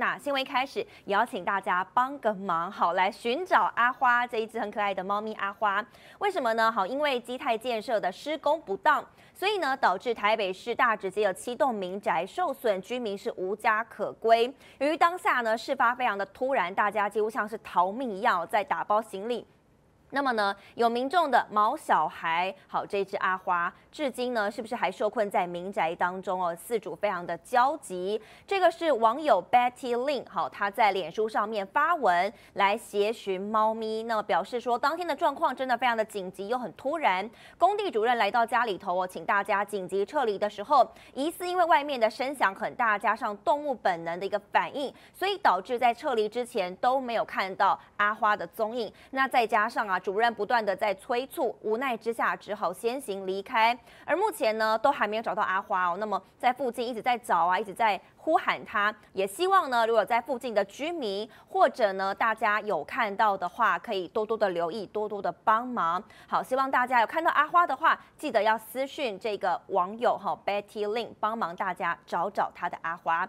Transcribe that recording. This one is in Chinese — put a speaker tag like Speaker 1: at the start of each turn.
Speaker 1: 那新闻开始，也要请大家帮个忙，好来寻找阿花这一只很可爱的猫咪阿花。为什么呢？好，因为基泰建设的施工不当，所以呢导致台北市大直街有七栋民宅受损，居民是无家可归。由于当下呢事发非常的突然，大家几乎像是逃命一样在打包行李。那么呢，有民众的毛小孩好，这只阿花，至今呢是不是还受困在民宅当中哦？四主非常的焦急。这个是网友 Betty Lin 好，她在脸书上面发文来协寻猫咪，那表示说当天的状况真的非常的紧急又很突然。工地主任来到家里头哦，请大家紧急撤离的时候，疑似因为外面的声响很大，加上动物本能的一个反应，所以导致在撤离之前都没有看到阿花的踪影。那再加上啊。主任不断的在催促，无奈之下只好先行离开。而目前呢，都还没有找到阿花哦。那么在附近一直在找啊，一直在呼喊他，也希望呢，如果在附近的居民或者呢，大家有看到的话，可以多多的留意，多多的帮忙。好，希望大家有看到阿花的话，记得要私讯这个网友哈 Betty Lin，帮忙大家找找他的阿花。